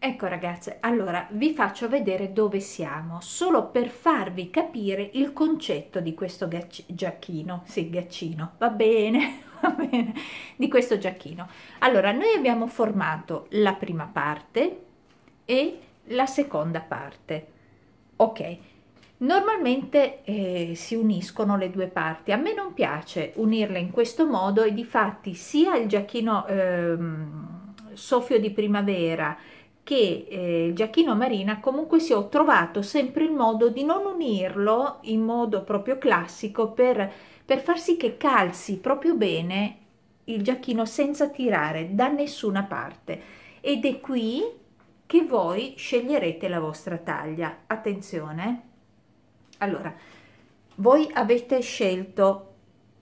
Ecco ragazze, allora vi faccio vedere dove siamo, solo per farvi capire il concetto di questo gacci- giacchino, sì gaccino, va bene, va bene, di questo giacchino. Allora, noi abbiamo formato la prima parte e la seconda parte, ok? Normalmente eh, si uniscono le due parti, a me non piace unirle in questo modo e difatti sia il giacchino ehm, soffio di primavera, che eh, Giacchino Marina comunque si è trovato sempre il modo di non unirlo in modo proprio classico per, per far sì che calzi proprio bene il giacchino senza tirare da nessuna parte ed è qui che voi sceglierete la vostra taglia attenzione allora voi avete scelto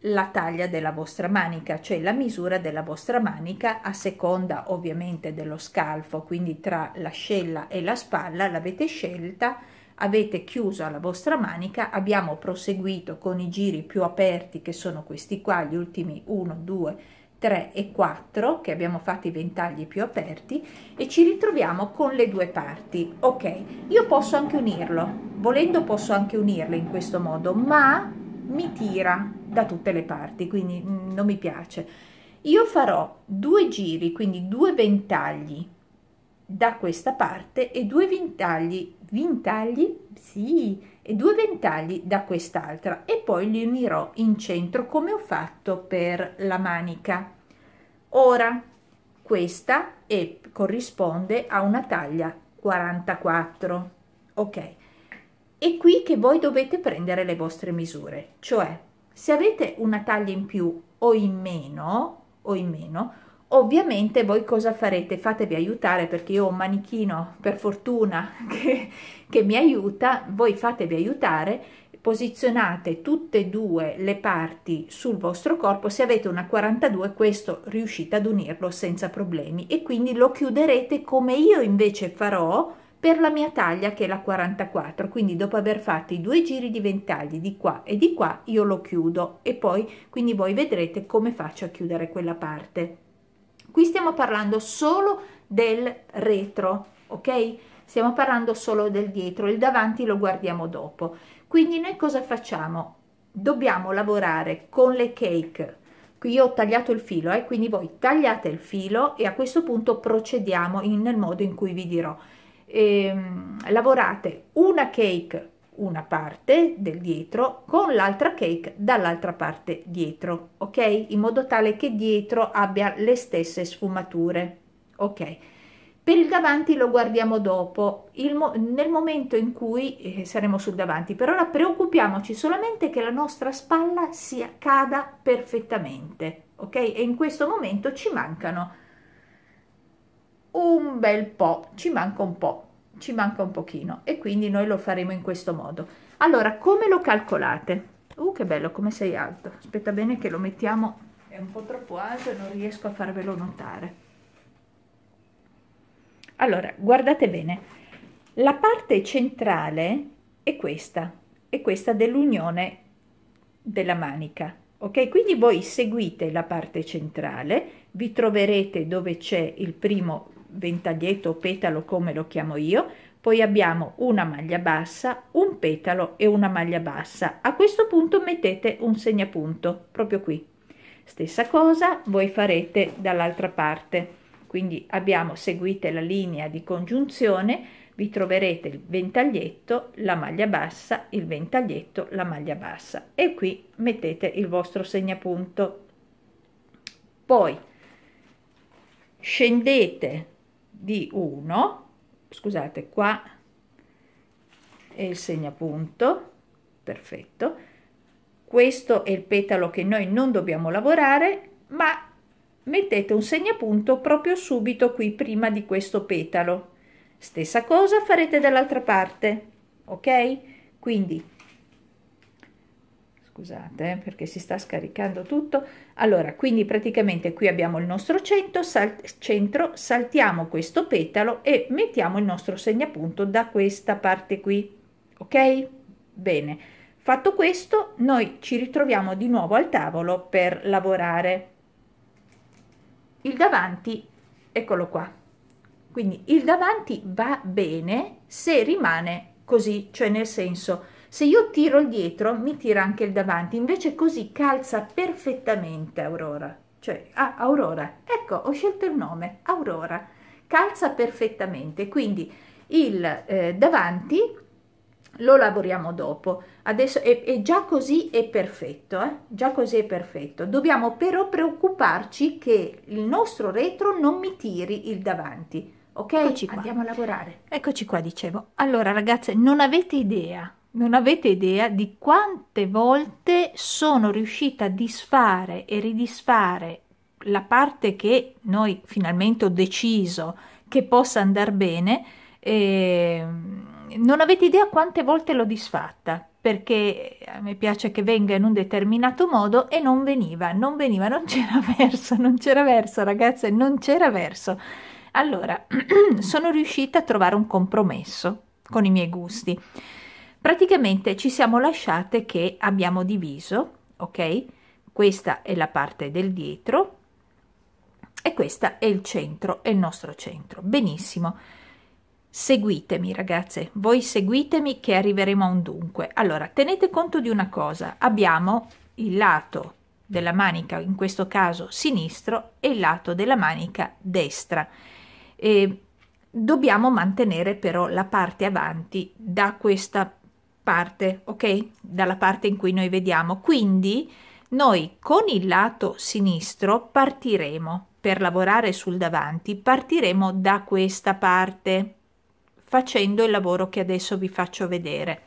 la taglia della vostra manica, cioè la misura della vostra manica a seconda ovviamente dello scalfo, quindi tra l'ascella e la spalla l'avete scelta, avete chiuso la vostra manica, abbiamo proseguito con i giri più aperti che sono questi qua, gli ultimi 1, 2, 3 e 4 che abbiamo fatto i ventagli più aperti e ci ritroviamo con le due parti. Ok, io posso anche unirlo, volendo posso anche unirle in questo modo, ma mi tira da tutte le parti, quindi mm, non mi piace. Io farò due giri, quindi due ventagli da questa parte e due ventagli, vintagli, sì, e due ventagli da quest'altra e poi li unirò in centro come ho fatto per la manica. Ora, questa è, corrisponde a una taglia 44, ok? È qui che voi dovete prendere le vostre misure, cioè se avete una taglia in più o in meno, o in meno ovviamente voi cosa farete? Fatevi aiutare perché io ho un manichino per fortuna che, che mi aiuta, voi fatevi aiutare posizionate tutte e due le parti sul vostro corpo, se avete una 42 questo riuscite ad unirlo senza problemi e quindi lo chiuderete come io invece farò per la mia taglia che è la 44 quindi dopo aver fatto i due giri di ventagli di qua e di qua io lo chiudo e poi quindi voi vedrete come faccio a chiudere quella parte qui stiamo parlando solo del retro ok stiamo parlando solo del dietro il davanti lo guardiamo dopo quindi noi cosa facciamo dobbiamo lavorare con le cake qui io ho tagliato il filo e eh, quindi voi tagliate il filo e a questo punto procediamo in, nel modo in cui vi dirò eh, lavorate una cake una parte del dietro con l'altra cake dall'altra parte dietro ok in modo tale che dietro abbia le stesse sfumature ok per il davanti lo guardiamo dopo mo nel momento in cui eh, saremo sul davanti per ora preoccupiamoci solamente che la nostra spalla sia cada perfettamente ok e in questo momento ci mancano un bel po', ci manca un po', ci manca un pochino e quindi noi lo faremo in questo modo. Allora, come lo calcolate? Uh, che bello, come sei alto. Aspetta bene che lo mettiamo, è un po' troppo alto e non riesco a farvelo notare. Allora, guardate bene, la parte centrale è questa, è questa dell'unione della manica. Ok, quindi voi seguite la parte centrale, vi troverete dove c'è il primo ventaglietto o petalo come lo chiamo io, poi abbiamo una maglia bassa, un petalo e una maglia bassa. A questo punto mettete un segnapunto, proprio qui. Stessa cosa voi farete dall'altra parte. Quindi abbiamo, seguite la linea di congiunzione, vi troverete il ventaglietto, la maglia bassa, il ventaglietto, la maglia bassa e qui mettete il vostro segnapunto. Poi scendete di 1 scusate qua è il segnapunto perfetto questo è il petalo che noi non dobbiamo lavorare ma mettete un segnapunto proprio subito qui prima di questo petalo stessa cosa farete dall'altra parte ok quindi scusate eh, perché si sta scaricando tutto allora quindi praticamente qui abbiamo il nostro centro, sal centro saltiamo questo petalo e mettiamo il nostro segnapunto da questa parte qui ok bene fatto questo noi ci ritroviamo di nuovo al tavolo per lavorare il davanti eccolo qua quindi il davanti va bene se rimane così cioè nel senso se io tiro il dietro, mi tira anche il davanti, invece così calza perfettamente Aurora. Cioè, ah, Aurora, ecco, ho scelto il nome, Aurora. Calza perfettamente, quindi il eh, davanti lo lavoriamo dopo. Adesso è, è già così è perfetto, eh? già così è perfetto. Dobbiamo però preoccuparci che il nostro retro non mi tiri il davanti. Ok? qua. Andiamo a lavorare. Eccoci qua, dicevo. Allora, ragazze, non avete idea non avete idea di quante volte sono riuscita a disfare e ridisfare la parte che noi finalmente ho deciso che possa andare bene. Eh, non avete idea quante volte l'ho disfatta perché a eh, me piace che venga in un determinato modo e non veniva, non veniva, non c'era verso, non c'era verso, ragazze, non c'era verso. Allora, sono riuscita a trovare un compromesso con i miei gusti. Praticamente ci siamo lasciate che abbiamo diviso, ok? Questa è la parte del dietro e questa è il centro, è il nostro centro. Benissimo. Seguitemi ragazze, voi seguitemi che arriveremo a un dunque. Allora, tenete conto di una cosa, abbiamo il lato della manica, in questo caso sinistro, e il lato della manica destra. E dobbiamo mantenere però la parte avanti da questa parte, ok? Dalla parte in cui noi vediamo. Quindi noi con il lato sinistro partiremo per lavorare sul davanti, partiremo da questa parte facendo il lavoro che adesso vi faccio vedere.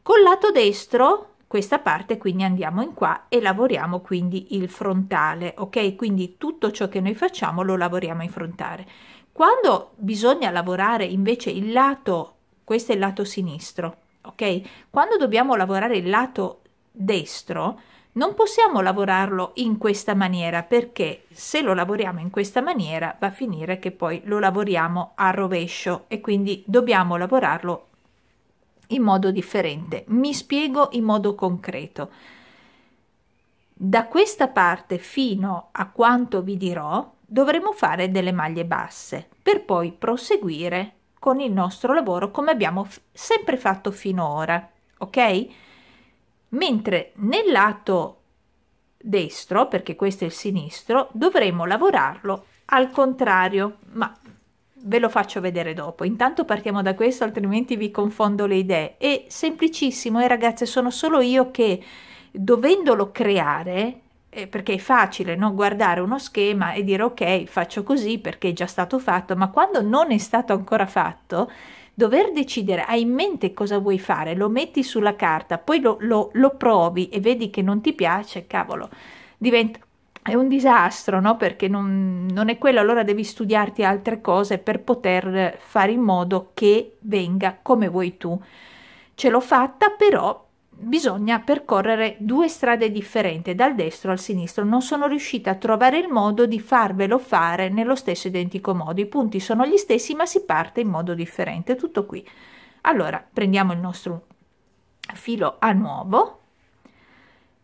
Col lato destro questa parte quindi andiamo in qua e lavoriamo quindi il frontale, ok? Quindi tutto ciò che noi facciamo lo lavoriamo in frontale. Quando bisogna lavorare invece il lato, questo è il lato sinistro, ok? Quando dobbiamo lavorare il lato destro, non possiamo lavorarlo in questa maniera perché se lo lavoriamo in questa maniera va a finire che poi lo lavoriamo a rovescio e quindi dobbiamo lavorarlo in modo differente. Mi spiego in modo concreto. Da questa parte fino a quanto vi dirò dovremo fare delle maglie basse per poi proseguire con il nostro lavoro come abbiamo f- sempre fatto finora, ok? Mentre nel lato destro, perché questo è il sinistro, dovremo lavorarlo al contrario, ma ve lo faccio vedere dopo. Intanto partiamo da questo, altrimenti vi confondo le idee. È semplicissimo e eh, ragazze, sono solo io che dovendolo creare eh, perché è facile no? guardare uno schema e dire ok faccio così perché è già stato fatto, ma quando non è stato ancora fatto, dover decidere, hai in mente cosa vuoi fare, lo metti sulla carta, poi lo, lo, lo provi e vedi che non ti piace, cavolo, diventa è un disastro, no? Perché non, non, è quello, allora devi studiarti altre cose per poter fare in modo che venga come vuoi tu. Ce l'ho fatta, però bisogna percorrere due strade differenti, dal destro al sinistro. Non sono riuscita a trovare il modo di farvelo fare nello stesso identico modo. I punti sono gli stessi, ma si parte in modo differente. Tutto qui. Allora, prendiamo il nostro filo a nuovo.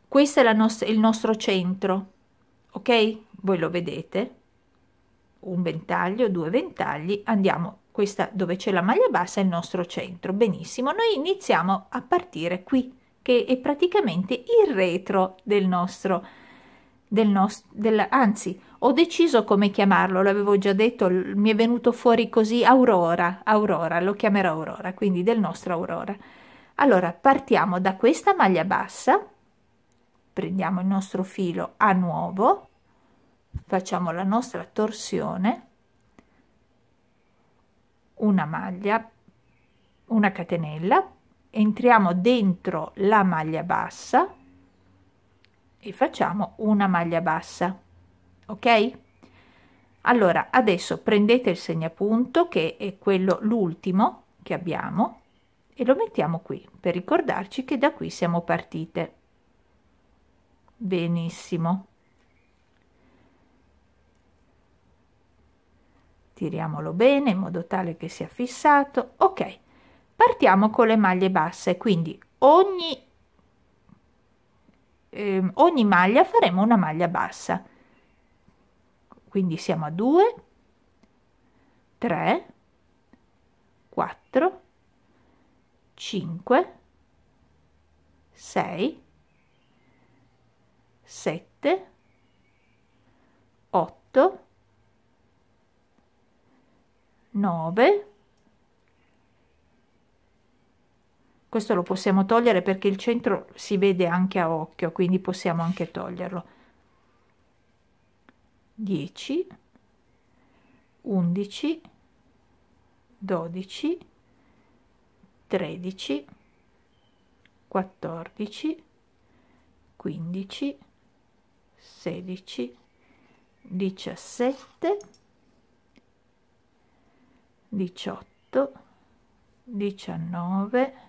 Questo è nost il nostro centro, ok? Voi lo vedete? Un ventaglio, due ventagli, andiamo questa dove c'è la maglia bassa è il nostro centro. Benissimo, noi iniziamo a partire qui che è praticamente il retro del nostro, del nostro del, anzi ho deciso come chiamarlo, l'avevo già detto, mi è venuto fuori così Aurora, Aurora, lo chiamerò Aurora, quindi del nostro Aurora. Allora partiamo da questa maglia bassa, prendiamo il nostro filo a nuovo, facciamo la nostra torsione, una maglia, una catenella, entriamo dentro la maglia bassa e facciamo una maglia bassa ok allora adesso prendete il segnapunto che è quello l'ultimo che abbiamo e lo mettiamo qui per ricordarci che da qui siamo partite benissimo tiriamolo bene in modo tale che sia fissato ok Partiamo con le maglie basse, quindi ogni, eh, ogni maglia faremo una maglia bassa. Quindi siamo a 2, 3, 4, 5, 6, 7, 8, 9, questo lo possiamo togliere perché il centro si vede anche a occhio quindi possiamo anche toglierlo 10 11 12 13 14 15 16 17 18 19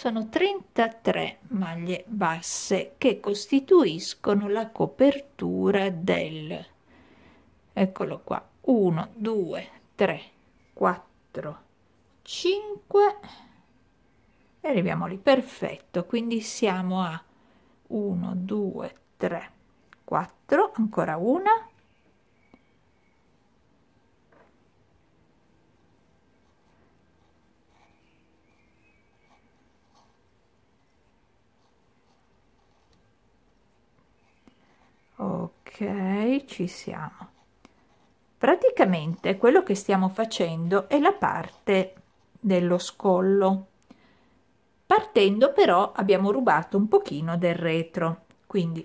sono 33 maglie basse che costituiscono la copertura del eccolo qua 1 2 3 4 5 e arriviamo lì perfetto quindi siamo a 1 2 3 4 ancora una ci siamo praticamente quello che stiamo facendo è la parte dello scollo partendo però abbiamo rubato un pochino del retro quindi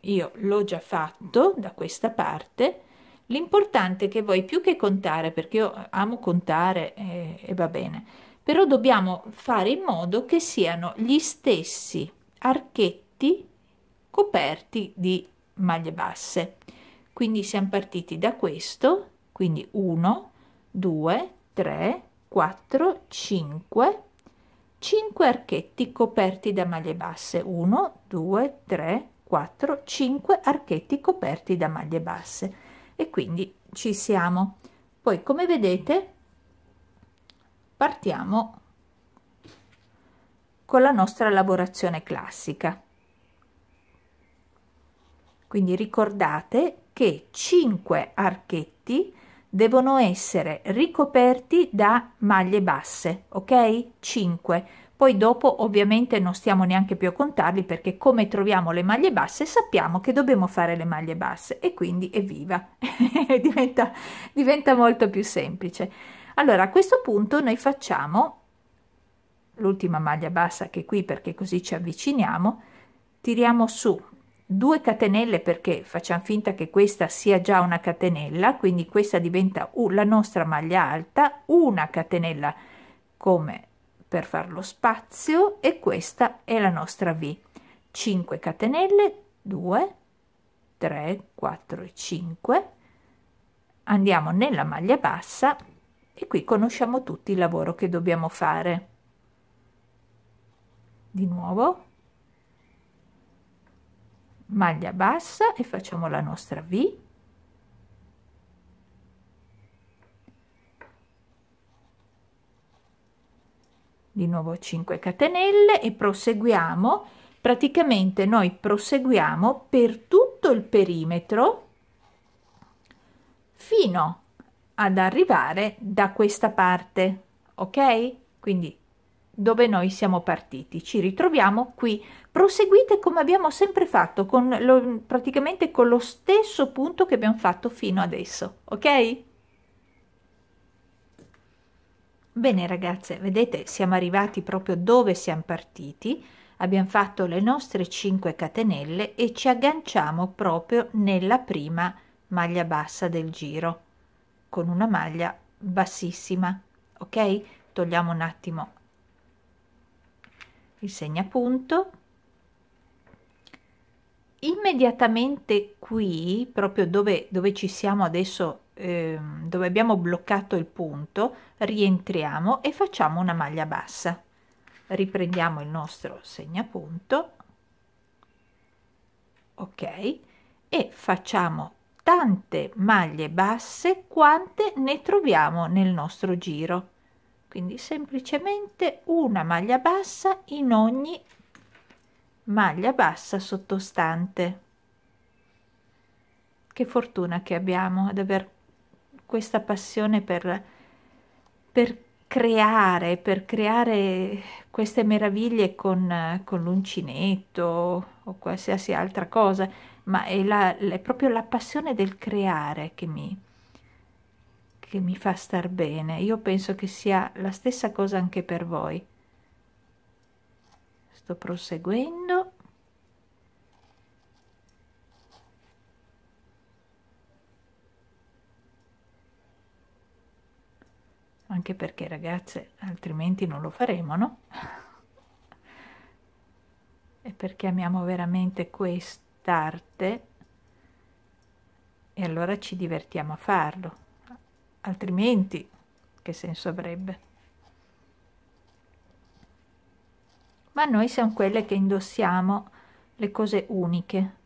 io l'ho già fatto da questa parte l'importante è che voi più che contare perché io amo contare e, e va bene però dobbiamo fare in modo che siano gli stessi archetti coperti di maglie basse. Quindi siamo partiti da questo, quindi 1, 2, 3, 4, 5, 5 archetti coperti da maglie basse, 1, 2, 3, 4, 5 archetti coperti da maglie basse e quindi ci siamo. Poi come vedete partiamo con la nostra lavorazione classica. Quindi ricordate che 5 archetti devono essere ricoperti da maglie basse, ok? 5. Poi dopo ovviamente non stiamo neanche più a contarli perché come troviamo le maglie basse sappiamo che dobbiamo fare le maglie basse e quindi evviva, diventa, diventa molto più semplice. Allora a questo punto noi facciamo l'ultima maglia bassa che qui perché così ci avviciniamo, tiriamo su 2 catenelle perché facciamo finta che questa sia già una catenella quindi questa diventa la nostra maglia alta una catenella come per far lo spazio e questa è la nostra v 5 catenelle 2 3 4 e 5 andiamo nella maglia bassa e qui conosciamo tutti il lavoro che dobbiamo fare di nuovo maglia bassa e facciamo la nostra V di nuovo 5 catenelle e proseguiamo praticamente noi proseguiamo per tutto il perimetro fino ad arrivare da questa parte ok quindi dove noi siamo partiti. Ci ritroviamo qui, proseguite come abbiamo sempre fatto, con lo, praticamente con lo stesso punto che abbiamo fatto fino adesso, ok? Bene ragazze, vedete siamo arrivati proprio dove siamo partiti, abbiamo fatto le nostre 5 catenelle e ci agganciamo proprio nella prima maglia bassa del giro, con una maglia bassissima, ok? Togliamo un attimo il segnapunto immediatamente qui proprio dove, dove ci siamo adesso eh, dove abbiamo bloccato il punto rientriamo e facciamo una maglia bassa riprendiamo il nostro segnapunto ok e facciamo tante maglie basse quante ne troviamo nel nostro giro quindi semplicemente una maglia bassa in ogni maglia bassa sottostante che fortuna che abbiamo ad aver questa passione per, per creare per creare queste meraviglie con, con l'uncinetto o qualsiasi altra cosa ma è, la, è proprio la passione del creare che mi, che mi fa star bene. Io penso che sia la stessa cosa anche per voi. Sto proseguendo. Anche perché ragazze, altrimenti non lo faremo, no? e perché amiamo veramente quest'arte e allora ci divertiamo a farlo altrimenti che senso avrebbe? Ma noi siamo quelle che indossiamo le cose uniche.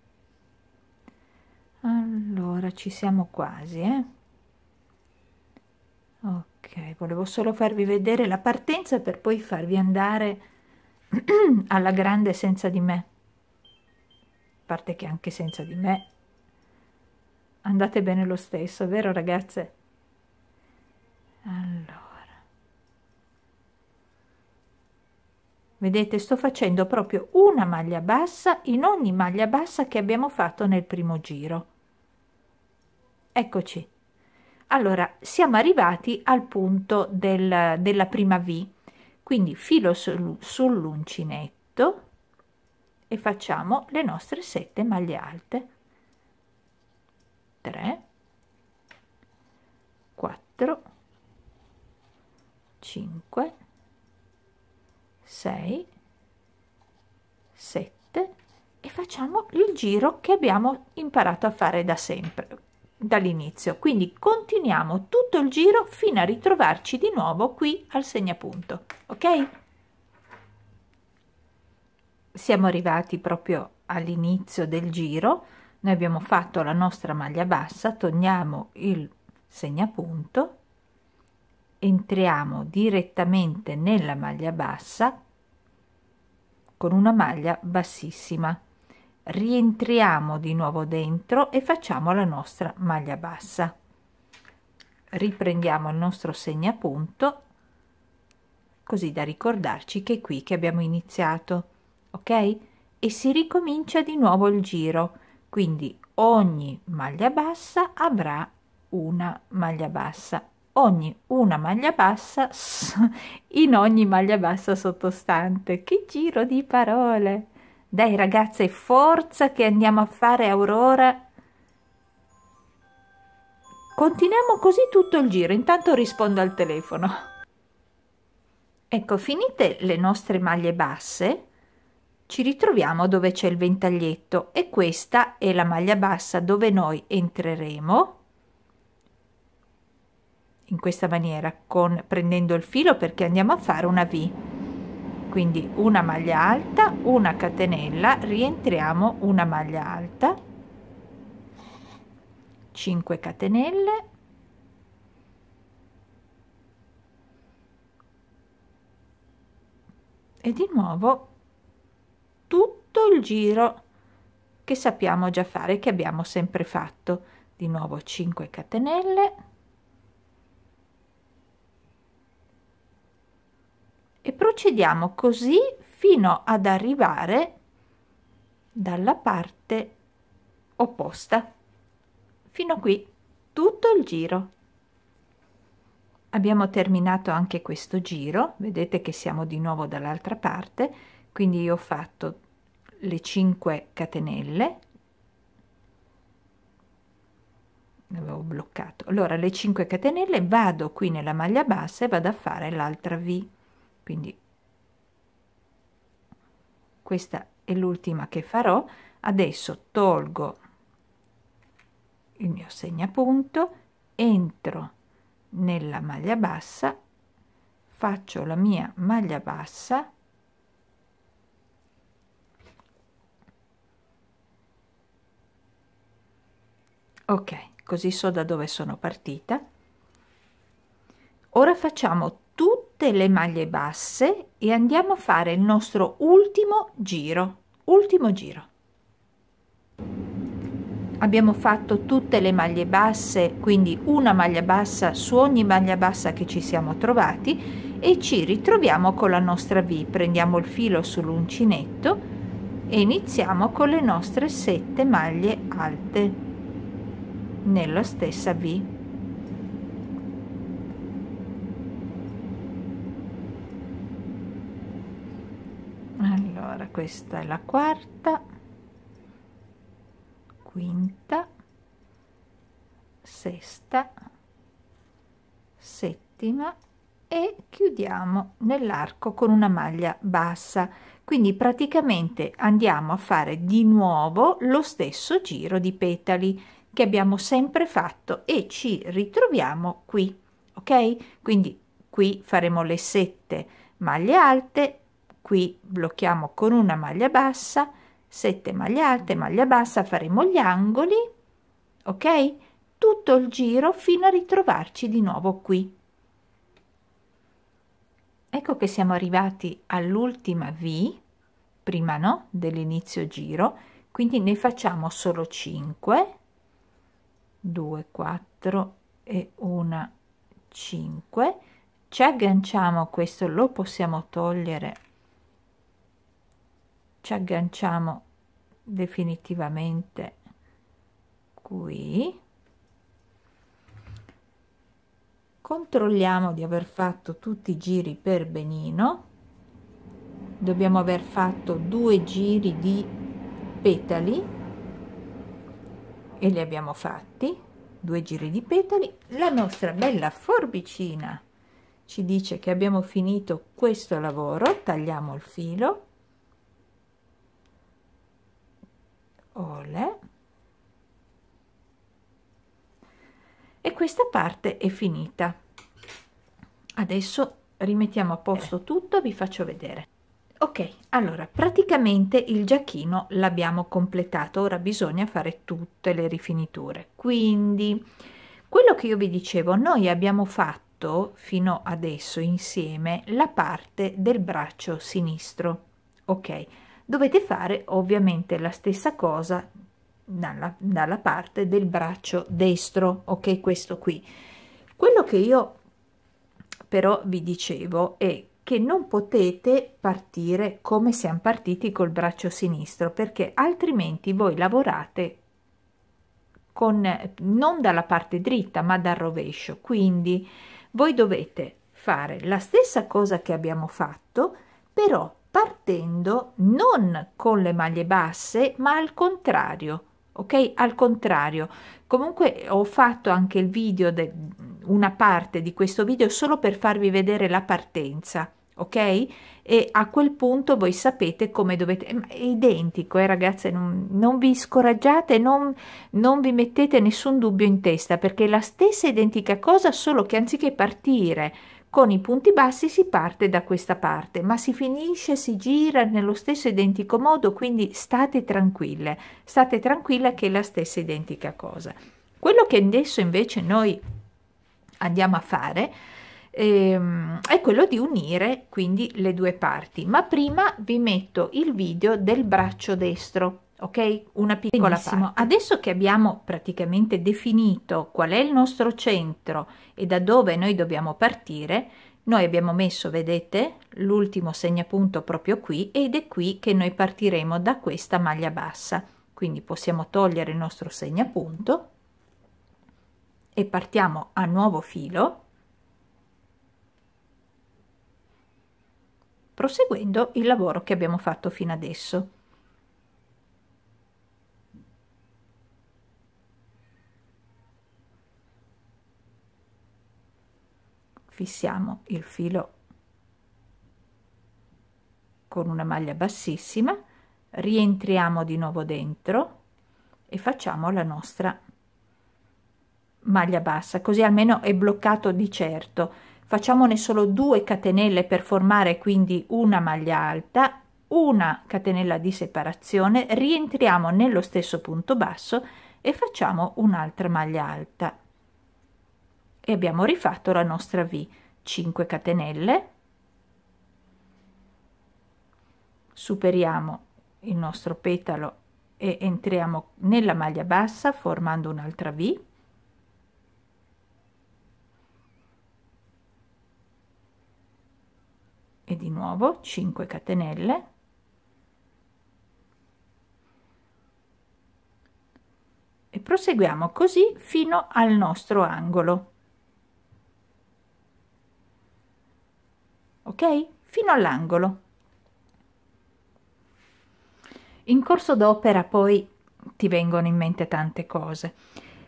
Allora, ci siamo quasi, eh? Ok, volevo solo farvi vedere la partenza per poi farvi andare alla grande senza di me. A parte che anche senza di me andate bene lo stesso, vero ragazze? allora vedete sto facendo proprio una maglia bassa in ogni maglia bassa che abbiamo fatto nel primo giro eccoci allora siamo arrivati al punto del, della prima v quindi filo sul, sull'uncinetto e facciamo le nostre sette maglie alte 3 4 5 6 7 e facciamo il giro che abbiamo imparato a fare da sempre dall'inizio quindi continuiamo tutto il giro fino a ritrovarci di nuovo qui al segnapunto ok siamo arrivati proprio all'inizio del giro noi abbiamo fatto la nostra maglia bassa togliamo il segnapunto entriamo direttamente nella maglia bassa con una maglia bassissima rientriamo di nuovo dentro e facciamo la nostra maglia bassa riprendiamo il nostro segnapunto così da ricordarci che è qui che abbiamo iniziato ok e si ricomincia di nuovo il giro quindi ogni maglia bassa avrà una maglia bassa ogni una maglia bassa in ogni maglia bassa sottostante. Che giro di parole! Dai ragazze, forza che andiamo a fare Aurora! Continuiamo così tutto il giro, intanto rispondo al telefono. Ecco, finite le nostre maglie basse, ci ritroviamo dove c'è il ventaglietto e questa è la maglia bassa dove noi entreremo in questa maniera con prendendo il filo perché andiamo a fare una V quindi una maglia alta una catenella rientriamo una maglia alta 5 catenelle e di nuovo tutto il giro che sappiamo già fare che abbiamo sempre fatto di nuovo 5 catenelle e procediamo così fino ad arrivare dalla parte opposta fino a qui tutto il giro abbiamo terminato anche questo giro vedete che siamo di nuovo dall'altra parte quindi io ho fatto le 5 catenelle avevo bloccato allora le 5 catenelle vado qui nella maglia bassa e vado a fare l'altra V quindi questa è l'ultima che farò adesso tolgo il mio segnapunto entro nella maglia bassa faccio la mia maglia bassa ok così so da dove sono partita ora facciamo tutte le maglie basse e andiamo a fare il nostro ultimo giro ultimo giro abbiamo fatto tutte le maglie basse quindi una maglia bassa su ogni maglia bassa che ci siamo trovati e ci ritroviamo con la nostra V prendiamo il filo sull'uncinetto e iniziamo con le nostre 7 maglie alte nella stessa V allora questa è la quarta quinta sesta settima e chiudiamo nell'arco con una maglia bassa quindi praticamente andiamo a fare di nuovo lo stesso giro di petali che abbiamo sempre fatto e ci ritroviamo qui ok quindi qui faremo le sette maglie alte qui blocchiamo con una maglia bassa 7 maglie alte maglia bassa faremo gli angoli ok tutto il giro fino a ritrovarci di nuovo qui ecco che siamo arrivati all'ultima v prima no dell'inizio giro quindi ne facciamo solo 5 2 4 e una 5 ci agganciamo questo lo possiamo togliere ci agganciamo definitivamente qui controlliamo di aver fatto tutti i giri per benino dobbiamo aver fatto due giri di petali e li abbiamo fatti due giri di petali la nostra bella forbicina ci dice che abbiamo finito questo lavoro tagliamo il filo sole e questa parte è finita adesso rimettiamo a posto tutto vi faccio vedere ok allora praticamente il giacchino l'abbiamo completato ora bisogna fare tutte le rifiniture quindi quello che io vi dicevo noi abbiamo fatto fino adesso insieme la parte del braccio sinistro ok dovete fare ovviamente la stessa cosa dalla, dalla parte del braccio destro ok questo qui quello che io però vi dicevo è che non potete partire come siamo partiti col braccio sinistro perché altrimenti voi lavorate con non dalla parte dritta ma dal rovescio quindi voi dovete fare la stessa cosa che abbiamo fatto però partendo non con le maglie basse ma al contrario ok? Al contrario, comunque ho fatto anche il video, de, una parte di questo video solo per farvi vedere la partenza, ok? E a quel punto voi sapete come dovete, è identico, eh ragazze, non, non vi scoraggiate, non, non vi mettete nessun dubbio in testa, perché è la stessa identica cosa, solo che anziché partire con i punti bassi si parte da questa parte, ma si finisce, si gira nello stesso identico modo, quindi state tranquille, state tranquille che è la stessa identica cosa. Quello che adesso invece noi andiamo a fare ehm, è quello di unire quindi le due parti, ma prima vi metto il video del braccio destro ok? Una piccola Benissimo. parte. Adesso che abbiamo praticamente definito qual è il nostro centro e da dove noi dobbiamo partire, noi abbiamo messo, vedete, l'ultimo segnapunto proprio qui ed è qui che noi partiremo da questa maglia bassa. Quindi possiamo togliere il nostro segnapunto e partiamo a nuovo filo proseguendo il lavoro che abbiamo fatto fino adesso. fissiamo il filo con una maglia bassissima rientriamo di nuovo dentro e facciamo la nostra maglia bassa così almeno è bloccato di certo facciamone solo due catenelle per formare quindi una maglia alta una catenella di separazione rientriamo nello stesso punto basso e facciamo un'altra maglia alta e abbiamo rifatto la nostra V 5 catenelle superiamo il nostro petalo e entriamo nella maglia bassa formando un'altra V e di nuovo 5 catenelle e proseguiamo così fino al nostro angolo ok? Fino all'angolo. In corso d'opera poi ti vengono in mente tante cose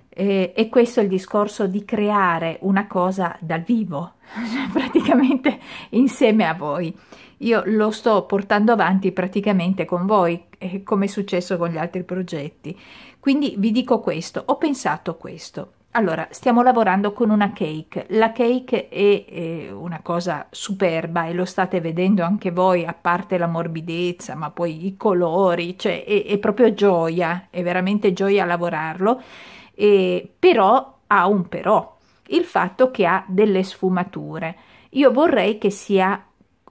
eh, e questo è il discorso di creare una cosa dal vivo, praticamente insieme a voi. Io lo sto portando avanti praticamente con voi, eh, come è successo con gli altri progetti. Quindi vi dico questo, ho pensato questo allora, stiamo lavorando con una cake. La cake è, è, una cosa superba e lo state vedendo anche voi, a parte la morbidezza, ma poi i colori, cioè è, è proprio gioia, è veramente gioia lavorarlo, e, però ha un però, il fatto che ha delle sfumature. Io vorrei che sia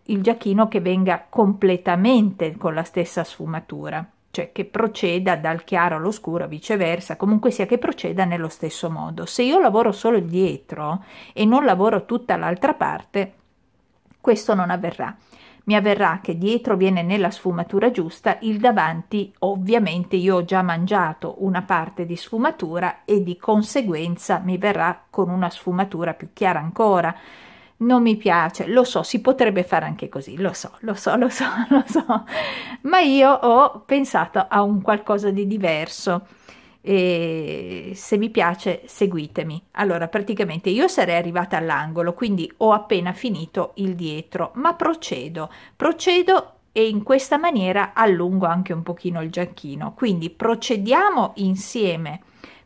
il giacchino che venga completamente con la stessa sfumatura cioè che proceda dal chiaro all'oscuro, viceversa, comunque sia che proceda nello stesso modo. Se io lavoro solo il dietro e non lavoro tutta l'altra parte, questo non avverrà. Mi avverrà che dietro viene nella sfumatura giusta, il davanti ovviamente io ho già mangiato una parte di sfumatura e di conseguenza mi verrà con una sfumatura più chiara ancora non mi piace, lo so, si potrebbe fare anche così, lo so, lo so, lo so, lo so, ma io ho pensato a un qualcosa di diverso e se vi piace seguitemi. Allora praticamente io sarei arrivata all'angolo, quindi ho appena finito il dietro, ma procedo, procedo e in questa maniera allungo anche un pochino il giacchino, quindi procediamo insieme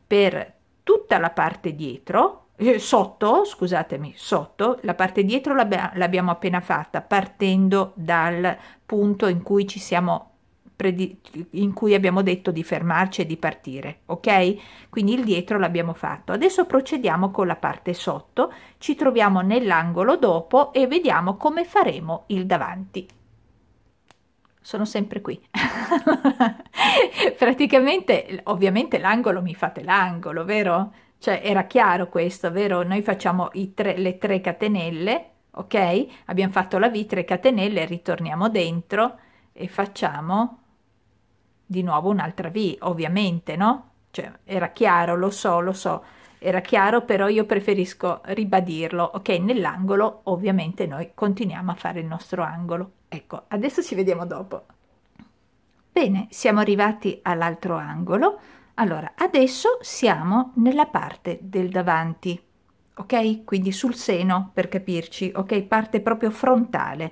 per tutta la parte dietro eh, sotto, scusatemi, sotto, la parte dietro l'abbiamo appena fatta partendo dal punto in cui ci siamo in cui abbiamo detto di fermarci e di partire, ok? Quindi il dietro l'abbiamo fatto. Adesso procediamo con la parte sotto, ci troviamo nell'angolo dopo e vediamo come faremo il davanti. Sono sempre qui. Praticamente, ovviamente l'angolo mi fate l'angolo, vero? Cioè era chiaro questo, vero? Noi facciamo i tre, le tre catenelle, ok? Abbiamo fatto la V, 3 catenelle, ritorniamo dentro e facciamo di nuovo un'altra V, ovviamente, no? Cioè era chiaro, lo so, lo so, era chiaro, però io preferisco ribadirlo, ok? Nell'angolo ovviamente noi continuiamo a fare il nostro angolo. Ecco, adesso ci vediamo dopo. Bene, siamo arrivati all'altro angolo allora, adesso siamo nella parte del davanti, ok? Quindi sul seno, per capirci, ok? Parte proprio frontale.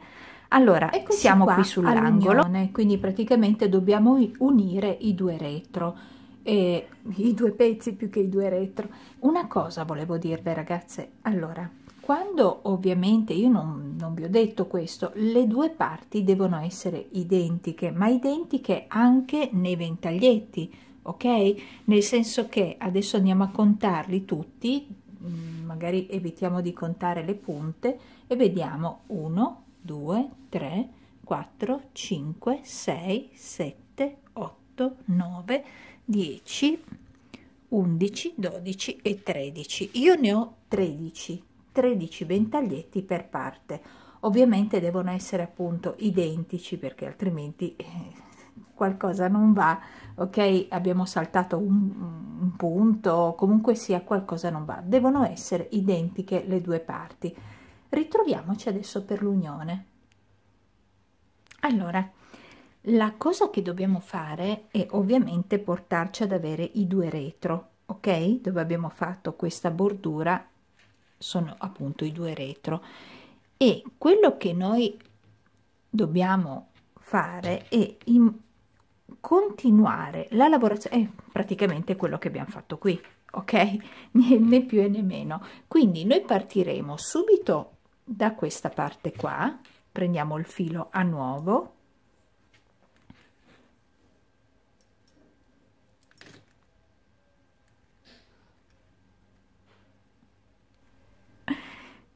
Allora, Eccoci siamo qui sull'angolo. Quindi praticamente dobbiamo unire i due retro, eh, i due pezzi più che i due retro. Una cosa volevo dirvi ragazze, allora, quando ovviamente, io non, non vi ho detto questo, le due parti devono essere identiche, ma identiche anche nei ventaglietti, ok nel senso che adesso andiamo a contarli tutti mm, magari evitiamo di contare le punte e vediamo 1 2 3 4 5 6 7 8 9 10 11 12 e 13 io ne ho 13 13 ventaglietti per parte ovviamente devono essere appunto identici perché altrimenti eh, qualcosa non va, ok? Abbiamo saltato un, un punto, comunque sia qualcosa non va. Devono essere identiche le due parti. Ritroviamoci adesso per l'unione. Allora, la cosa che dobbiamo fare è ovviamente portarci ad avere i due retro, ok? Dove abbiamo fatto questa bordura sono appunto i due retro e quello che noi dobbiamo fare e continuare la lavorazione è praticamente quello che abbiamo fatto qui ok né più e né meno quindi noi partiremo subito da questa parte qua prendiamo il filo a nuovo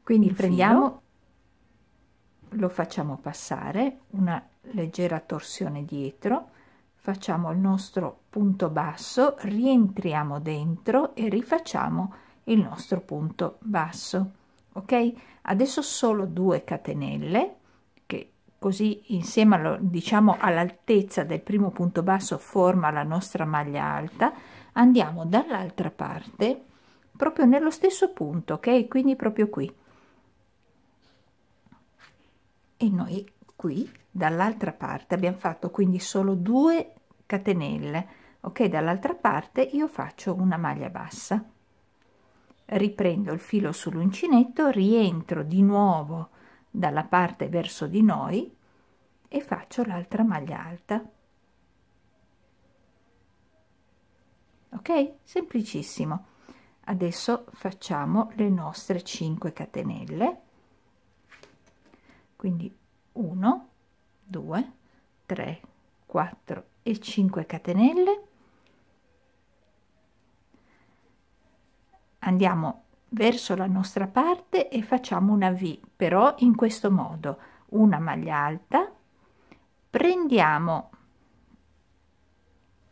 quindi il prendiamo filo. lo facciamo passare una leggera torsione dietro facciamo il nostro punto basso rientriamo dentro e rifacciamo il nostro punto basso ok adesso solo due catenelle che così insieme allo, diciamo all'altezza del primo punto basso forma la nostra maglia alta andiamo dall'altra parte proprio nello stesso punto ok quindi proprio qui e noi qui dall'altra parte abbiamo fatto quindi solo due catenelle ok dall'altra parte io faccio una maglia bassa riprendo il filo sull'uncinetto rientro di nuovo dalla parte verso di noi e faccio l'altra maglia alta ok semplicissimo adesso facciamo le nostre 5 catenelle quindi 1 2 3 4 e 5 catenelle andiamo verso la nostra parte e facciamo una V però in questo modo una maglia alta prendiamo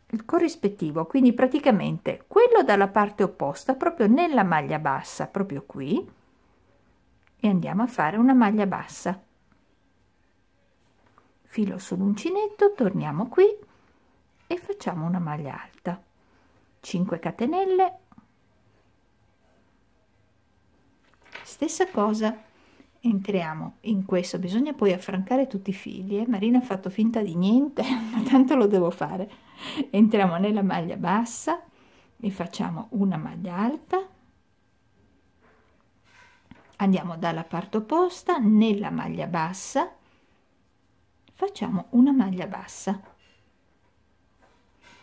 il corrispettivo quindi praticamente quello dalla parte opposta proprio nella maglia bassa proprio qui e andiamo a fare una maglia bassa filo sull'uncinetto torniamo qui e facciamo una maglia alta 5 catenelle stessa cosa entriamo in questo bisogna poi affrancare tutti i fili eh? marina ha fatto finta di niente ma tanto lo devo fare entriamo nella maglia bassa e facciamo una maglia alta andiamo dalla parte opposta nella maglia bassa facciamo una maglia bassa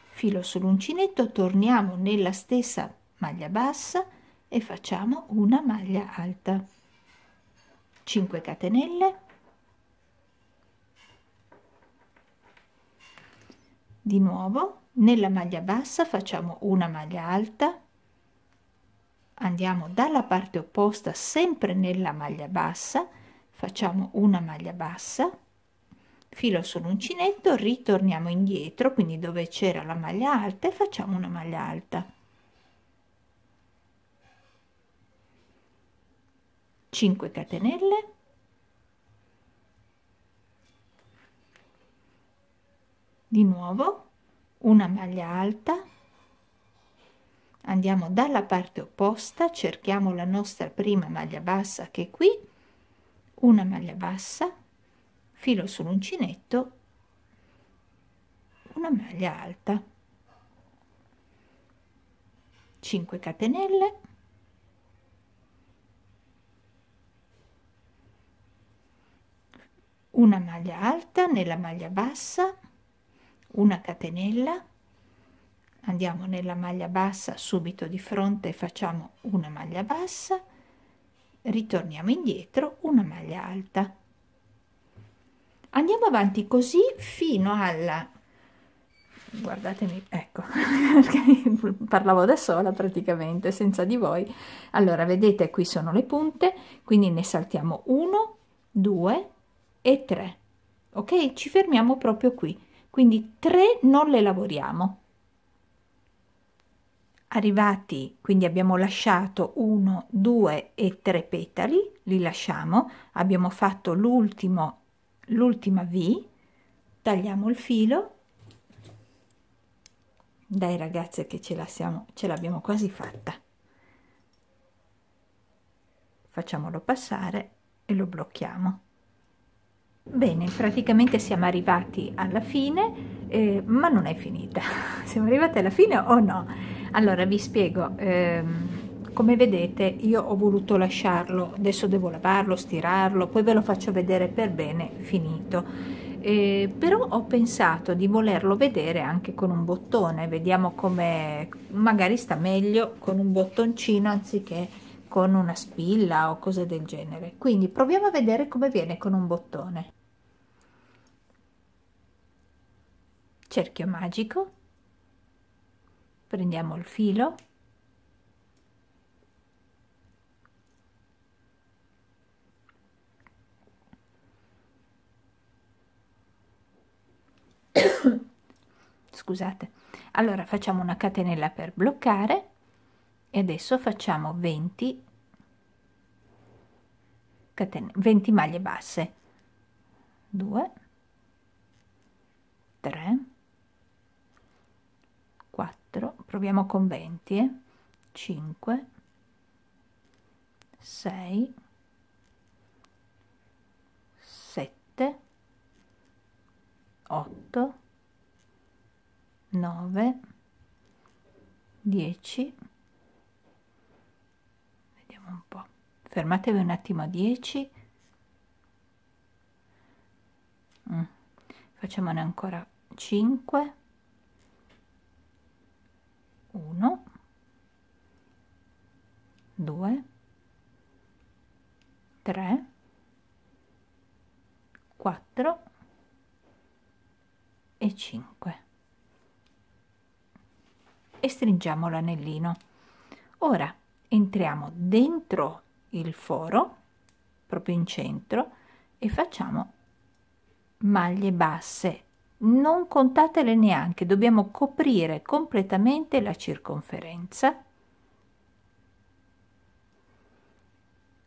filo sull'uncinetto torniamo nella stessa maglia bassa e facciamo una maglia alta 5 catenelle di nuovo nella maglia bassa facciamo una maglia alta andiamo dalla parte opposta sempre nella maglia bassa facciamo una maglia bassa filo sull'uncinetto ritorniamo indietro quindi dove c'era la maglia alta e facciamo una maglia alta 5 catenelle di nuovo una maglia alta andiamo dalla parte opposta cerchiamo la nostra prima maglia bassa che è qui una maglia bassa filo sull'uncinetto una maglia alta 5 catenelle una maglia alta nella maglia bassa una catenella andiamo nella maglia bassa subito di fronte facciamo una maglia bassa ritorniamo indietro una maglia alta andiamo avanti così fino alla guardatemi ecco parlavo da sola praticamente senza di voi allora vedete qui sono le punte quindi ne saltiamo 1 2 e 3 ok ci fermiamo proprio qui quindi 3 non le lavoriamo arrivati quindi abbiamo lasciato 1 2 e 3 petali li lasciamo abbiamo fatto l'ultimo l'ultima V tagliamo il filo dai ragazze che ce la siamo ce l'abbiamo quasi fatta facciamolo passare e lo blocchiamo bene praticamente siamo arrivati alla fine eh, ma non è finita siamo arrivati alla fine o no allora vi spiego ehm, come vedete io ho voluto lasciarlo adesso devo lavarlo stirarlo poi ve lo faccio vedere per bene finito eh, però ho pensato di volerlo vedere anche con un bottone vediamo come magari sta meglio con un bottoncino anziché con una spilla o cose del genere quindi proviamo a vedere come viene con un bottone cerchio magico prendiamo il filo scusate allora facciamo una catenella per bloccare e adesso facciamo 20 catenelle 20 maglie basse 2 3 4 proviamo con 20 eh? 5 6 7 8 9 10 vediamo un po' fermatevi un attimo a 10 mm. facciamone ancora 5 1 2 3 4 e 5 e stringiamo l'anellino ora entriamo dentro il foro proprio in centro e facciamo maglie basse non contatele neanche dobbiamo coprire completamente la circonferenza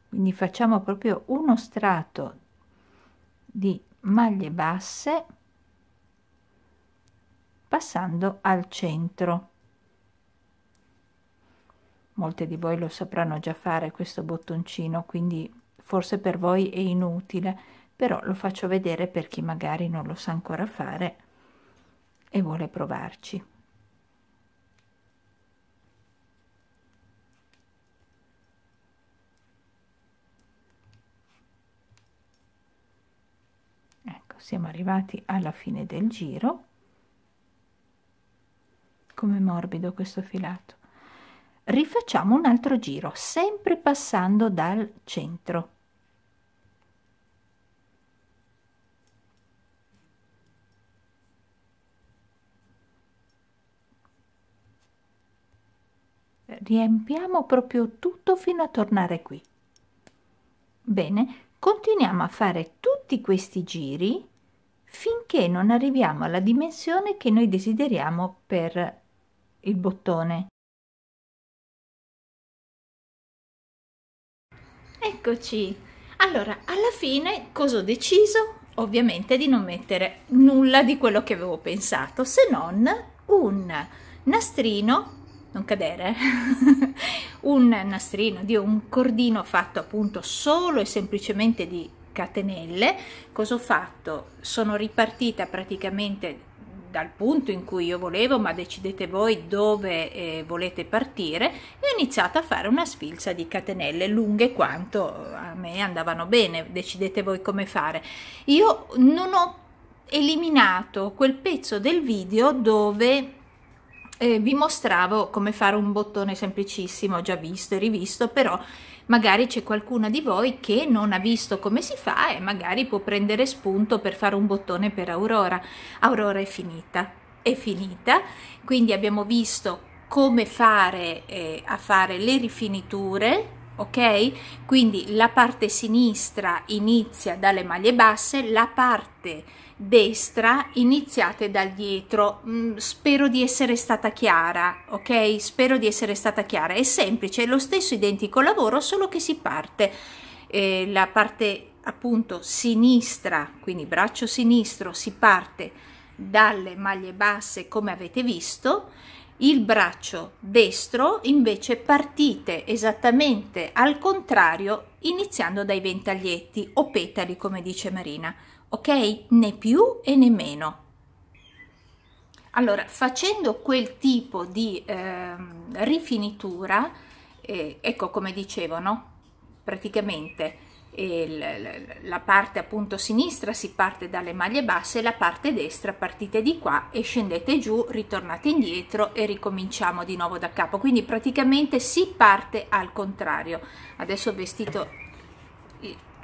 quindi facciamo proprio uno strato di maglie basse passando al centro molte di voi lo sapranno già fare questo bottoncino, quindi forse per voi è inutile, però lo faccio vedere per chi magari non lo sa ancora fare e vuole provarci. Ecco, siamo arrivati alla fine del giro. Come morbido questo filato rifacciamo un altro giro sempre passando dal centro riempiamo proprio tutto fino a tornare qui bene continuiamo a fare tutti questi giri finché non arriviamo alla dimensione che noi desideriamo per il bottone Eccoci. Allora, alla fine cosa ho deciso? Ovviamente di non mettere nulla di quello che avevo pensato, se non un nastrino, non cadere, un nastrino di un cordino fatto appunto solo e semplicemente di catenelle. Cosa ho fatto? Sono ripartita praticamente dal punto in cui io volevo, ma decidete voi dove eh, volete partire, e ho iniziato a fare una sfilza di catenelle lunghe quanto eh, a me andavano bene, decidete voi come fare. Io non ho eliminato quel pezzo del video dove eh, vi mostravo come fare un bottone semplicissimo, già visto e rivisto, però Magari c'è qualcuna di voi che non ha visto come si fa e magari può prendere spunto per fare un bottone per Aurora. Aurora è finita, è finita, quindi abbiamo visto come fare eh, a fare le rifiniture ok quindi la parte sinistra inizia dalle maglie basse la parte destra iniziate dal dietro mm, spero di essere stata chiara ok spero di essere stata chiara è semplice è lo stesso identico lavoro solo che si parte eh, la parte appunto sinistra quindi braccio sinistro si parte dalle maglie basse come avete visto il braccio destro invece partite esattamente al contrario iniziando dai ventaglietti o petali come dice Marina ok? Né più e né meno. Allora, facendo quel tipo di eh, rifinitura, eh, ecco come dicevo, no? Praticamente eh, la parte appunto sinistra si parte dalle maglie basse, la parte destra partite di qua e scendete giù, ritornate indietro e ricominciamo di nuovo da capo. Quindi praticamente si parte al contrario. Adesso ho vestito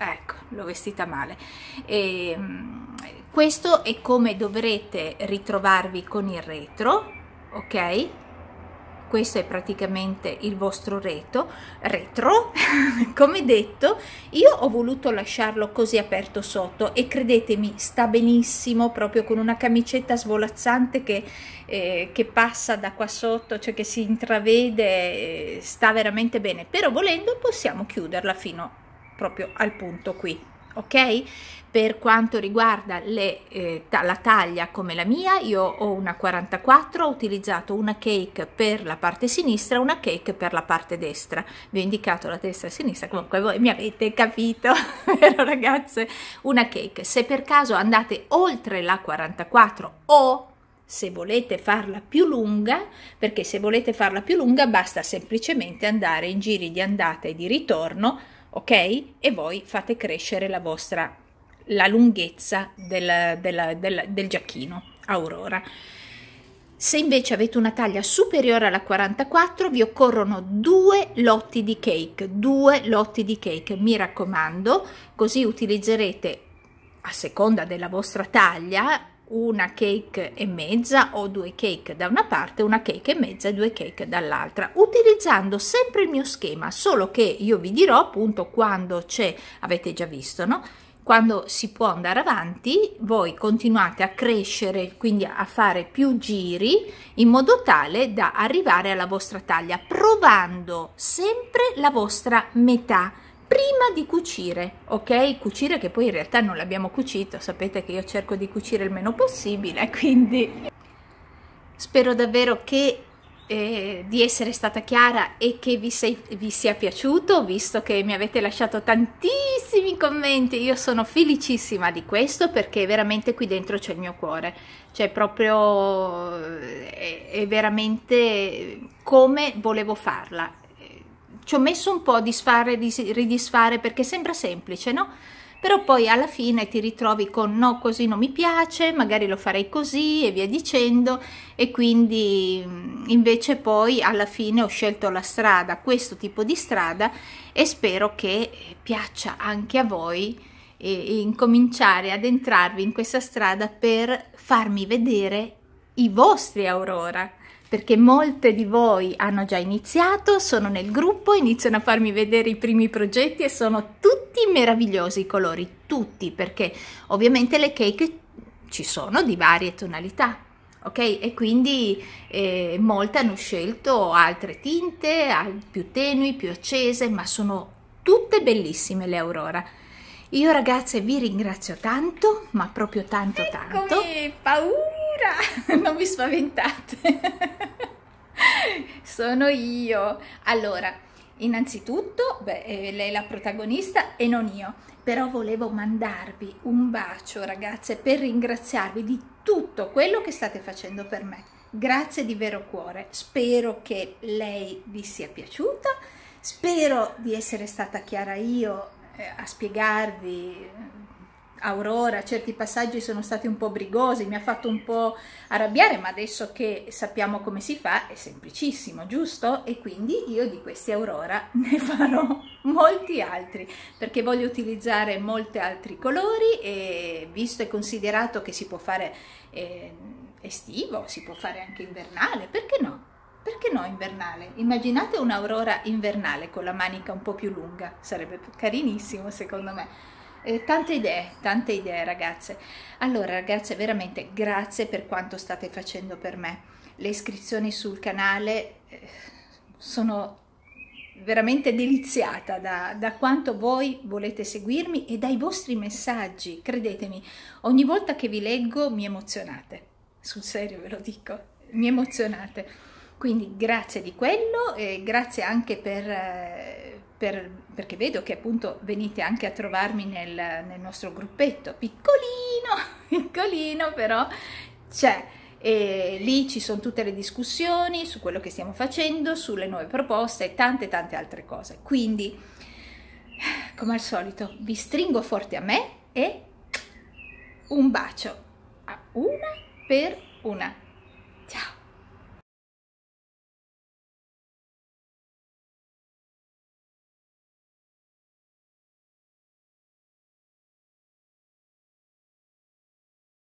ecco l'ho vestita male e, ehm, questo è come dovrete ritrovarvi con il retro ok questo è praticamente il vostro reto, retro, come detto io ho voluto lasciarlo così aperto sotto e credetemi sta benissimo proprio con una camicetta svolazzante che, eh, che passa da qua sotto, cioè che si intravede, eh, sta veramente bene, però volendo possiamo chiuderla fino proprio al punto qui ok per quanto riguarda le, eh, la taglia come la mia io ho una 44 ho utilizzato una cake per la parte sinistra una cake per la parte destra vi ho indicato la testa a sinistra comunque voi mi avete capito vero ragazze una cake se per caso andate oltre la 44 o se volete farla più lunga, perché se volete farla più lunga basta semplicemente andare in giri di andata e di ritorno ok? E voi fate crescere la vostra la lunghezza del, del, del, del giacchino Aurora. Se invece avete una taglia superiore alla 44 vi occorrono due lotti di cake, due lotti di cake, mi raccomando, così utilizzerete a seconda della vostra taglia una cake e mezza o due cake da una parte, una cake e mezza e due cake dall'altra, utilizzando sempre il mio schema, solo che io vi dirò appunto quando c'è, avete già visto, no? Quando si può andare avanti, voi continuate a crescere, quindi a fare più giri in modo tale da arrivare alla vostra taglia, provando sempre la vostra metà prima di cucire, ok? Cucire che poi in realtà non l'abbiamo cucito, sapete che io cerco di cucire il meno possibile, quindi spero davvero che eh, di essere stata chiara e che vi, sei, vi, sia piaciuto, visto che mi avete lasciato tantissimi commenti, io sono felicissima di questo perché veramente qui dentro c'è il mio cuore, cioè proprio eh, è, è veramente come volevo farla ci ho messo un po' a disfare e ridisfare perché sembra semplice, no? Però poi alla fine ti ritrovi con no, così non mi piace, magari lo farei così e via dicendo e quindi mm, invece poi alla fine ho scelto la strada, questo tipo di strada e spero che piaccia anche a voi e, incominciare ad entrarvi in questa strada per farmi vedere i vostri aurora perché molte di voi hanno già iniziato, sono nel gruppo, iniziano a farmi vedere i primi progetti e sono tutti meravigliosi i colori, tutti, perché ovviamente le cake ci sono di varie tonalità, ok? E quindi eh, molte hanno scelto altre tinte, più tenui, più accese, ma sono tutte bellissime le Aurora. Io ragazze vi ringrazio tanto, ma proprio tanto tanto. Eccomi, paura! Allora, non vi spaventate, sono io. Allora, innanzitutto, beh, eh, lei è la protagonista e non io, però volevo mandarvi un bacio, ragazze, per ringraziarvi di tutto quello che state facendo per me. Grazie di vero cuore, spero che lei vi sia piaciuta, spero di essere stata chiara io eh, a spiegarvi Aurora, certi passaggi sono stati un po' brigosi, mi ha fatto un po' arrabbiare, ma adesso che sappiamo come si fa è semplicissimo, giusto? E quindi io di questi Aurora ne farò molti altri, perché voglio utilizzare molti altri colori e visto e considerato che si può fare eh, estivo, si può fare anche invernale, perché no? Perché no invernale? Immaginate un'aurora invernale con la manica un po' più lunga, sarebbe carinissimo secondo me. Eh, tante idee, tante idee ragazze. Allora ragazze, veramente grazie per quanto state facendo per me. Le iscrizioni sul canale eh, sono veramente deliziata da, da, quanto voi volete seguirmi e dai vostri messaggi, credetemi, ogni volta che vi leggo mi emozionate, sul serio ve lo dico, mi emozionate. Quindi grazie di quello e grazie anche per, eh, per perché vedo che appunto venite anche a trovarmi nel, nel nostro gruppetto, piccolino, piccolino però c'è. E lì ci sono tutte le discussioni su quello che stiamo facendo, sulle nuove proposte e tante tante altre cose. Quindi, come al solito, vi stringo forte a me e un bacio a una per una.